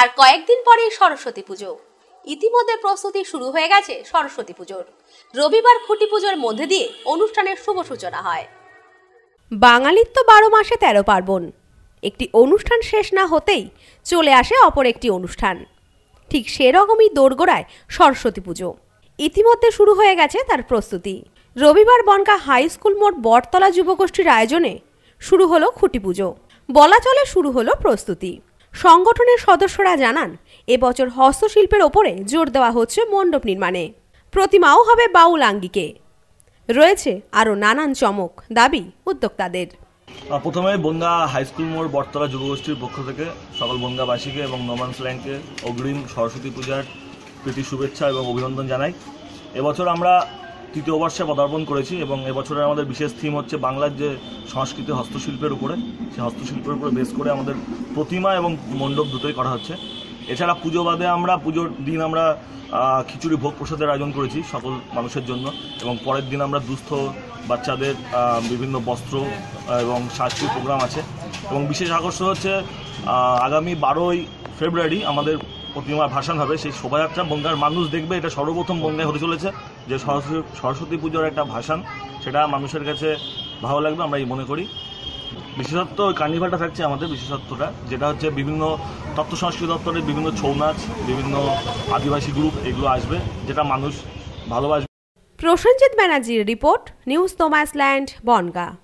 আর কয়েকদিন পরেই সরস্বতী পুজো ইতিমধ্যে প্রস্তুতি শুরু হয়ে গেছে সরস্বতী পুজোর রবিবার খুঁটি পুজোর মধ্যে দিয়ে অনুষ্ঠানের শুভ সূচনা হয় বাঙালির তো বারো মাসে তেরো পার্বণ একটি অনুষ্ঠান শেষ না হতেই চলে আসে অপর একটি অনুষ্ঠান ঠিক সেরকমই দোরগোড়ায় সরস্বতী পুজো ইতিমধ্যে শুরু হয়ে গেছে তার প্রস্তুতি রবিবার বনকা হাই স্কুল মোড় বটতলা যুবগোষ্ঠীর আয়োজনে শুরু হলো খুঁটি পুজো বলা চলে শুরু হলো প্রস্তুতি সংগঠনের সদস্যরা জানান এবছর হস্তশিল্পের ওপরে জোর দেওয়া হচ্ছে মণ্ডপ নির্মাণে প্রতিমাও হবে বাউল আঙ্গিকে রয়েছে আরও নানান চমক দাবি উদ্যোক্তাদের প্রথমে বঙ্গা হাই স্কুল মোড় বটতলা যুবগোষ্ঠীর পক্ষ থেকে সকল বঙ্গাবাসীকে এবং নমান স্ল্যাংকে অগ্রিম সরস্বতী পূজার প্রীতি শুভেচ্ছা এবং অভিনন্দন জানাই এবছর আমরা তৃতীয় বর্ষে পদার্পণ করেছি এবং এবছরের আমাদের বিশেষ থিম হচ্ছে বাংলার যে সংস্কৃতি হস্তশিল্পের উপরে সেই হস্তশিল্পের উপরে বেশ করে আমাদের প্রতিমা এবং মণ্ডপ দুটোই করা হচ্ছে এছাড়া পুজো বাদে আমরা পুজোর দিন আমরা খিচুড়ি ভোগ প্রসাদের আয়োজন করেছি সকল মানুষের জন্য এবং পরের দিন আমরা দুস্থ বাচ্চাদের বিভিন্ন বস্ত্র এবং সাংস্কৃতিক প্রোগ্রাম আছে এবং বিশেষ আকর্ষণ হচ্ছে আগামী বারোই ফেব্রুয়ারি আমাদের প্রতিমার ভাসান হবে সেই শোভাযাত্রা বঙ্গার মানুষ দেখবে এটা সর্বপ্রথম বঙ্গায় হতে চলেছে যে সরস্বতী সরস্বতী পুজোর একটা ভাষণ সেটা মানুষের কাছে ভালো লাগবে আমরা এই মনে করি বিশেষত্ব কার্নিভালটা থাকছে আমাদের বিশেষত্বটা যেটা হচ্ছে বিভিন্ন তত্ত্ব সংস্কৃতি দপ্তরের বিভিন্ন ছৌ নাচ বিভিন্ন আদিবাসী গ্রুপ এগুলো আসবে যেটা মানুষ ভালোবাসবে প্রসেনজিৎ ব্যানার্জির রিপোর্ট নিউজ তোমাস ল্যান্ড বনগা